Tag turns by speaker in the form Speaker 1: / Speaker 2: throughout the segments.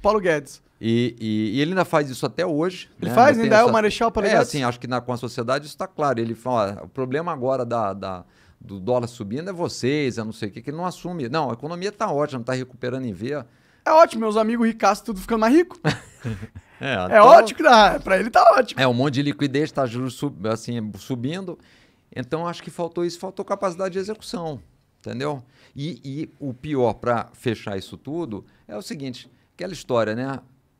Speaker 1: Paulo Guedes. E, e, e, ele ainda faz isso até hoje. Ele né? faz, ainda, ainda essa... é o Marechal Paulo é, Guedes. É, assim, acho que na, com a sociedade isso está claro. Ele fala, o problema agora da, da do dólar subindo é vocês, é não sei o que, que ele não assume. Não, a economia está ótima, está recuperando em ver. É ótimo, meus amigos ricaços tudo ficando mais rico.
Speaker 2: é, é então, ótimo, né?
Speaker 1: para ele tá ótimo. É, um monte de liquidez, está juros sub, assim, subindo. Então acho que faltou isso, faltou capacidade de execução, entendeu? E, e o pior para fechar isso tudo é o seguinte: Aquela história, né?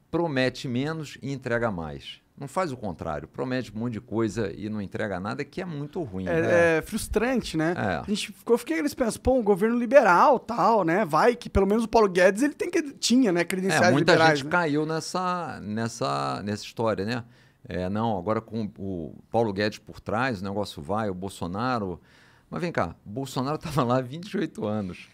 Speaker 1: Promete menos e entrega mais. Não faz o contrário, promete um monte de coisa e não entrega nada, que é muito ruim. É, né? é frustrante, né? É. A
Speaker 2: gente ficou, eu fiquei eles pensam, pô, um governo liberal, tal, né? Vai que pelo menos o Paulo Guedes ele tem que tinha, né, credenciais é, muita liberais, gente né?
Speaker 1: caiu nessa nessa nessa história, né? É, não, agora com o Paulo Guedes por trás, o negócio vai, o Bolsonaro. Mas vem cá, Bolsonaro estava lá há 28 anos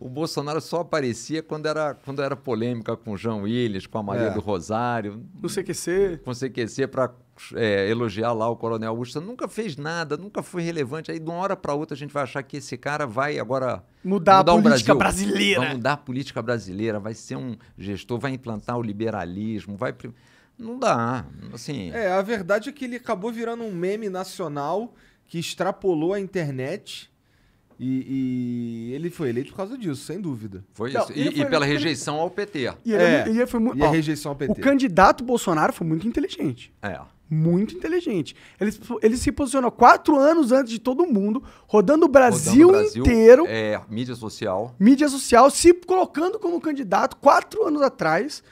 Speaker 1: o Bolsonaro só aparecia quando era, quando era polêmica com o João Willis, com a Maria é. do Rosário. No CQC. Com o CQC para é, elogiar lá o Coronel Augusto. Nunca fez nada, nunca foi relevante. Aí de uma hora para outra a gente vai achar que esse cara vai agora mudar, mudar a política brasileira. Vai mudar a política brasileira, vai ser um gestor, vai implantar o liberalismo, vai... Não dá, assim... É, a verdade é que ele acabou virando um meme nacional que extrapolou a internet e, e, ele foi eleito por causa disso, sem dúvida. Foi não, isso. E, foi e pela rejeição ele... ao PT. E, ele, é. é. ele
Speaker 2: foi muito, e a rejeição ao PT. O candidato Bolsonaro foi muito inteligente. É. Muito inteligente. Ele, ele se posicionou quatro anos antes de todo mundo, rodando o Brasil, rodando o Brasil inteiro.
Speaker 1: É, mídia social.
Speaker 2: Mídia social, se colocando como candidato quatro anos atrás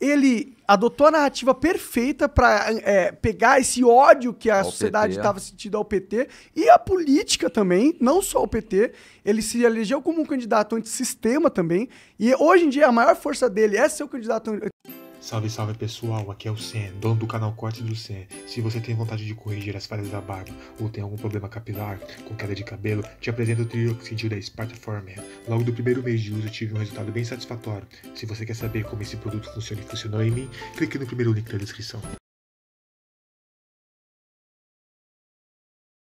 Speaker 2: ele adotou a narrativa perfeita para é, pegar esse ódio que a ao sociedade estava é. sentindo ao PT e a política também, não só ao PT. Ele se elegeu como um candidato antissistema também. E hoje em dia a maior força dele é ser o candidato. Salve, salve pessoal, aqui é o Sen, dono do canal Corte do Sen. Se você tem vontade de corrigir as falhas da barba ou tem algum problema capilar, com queda de cabelo, te apresento o Trioxidil da Spartaform. Logo do primeiro mês de uso tive um resultado bem satisfatório. Se você quer saber como esse produto funciona e funcionou em mim, clique no primeiro link da descrição.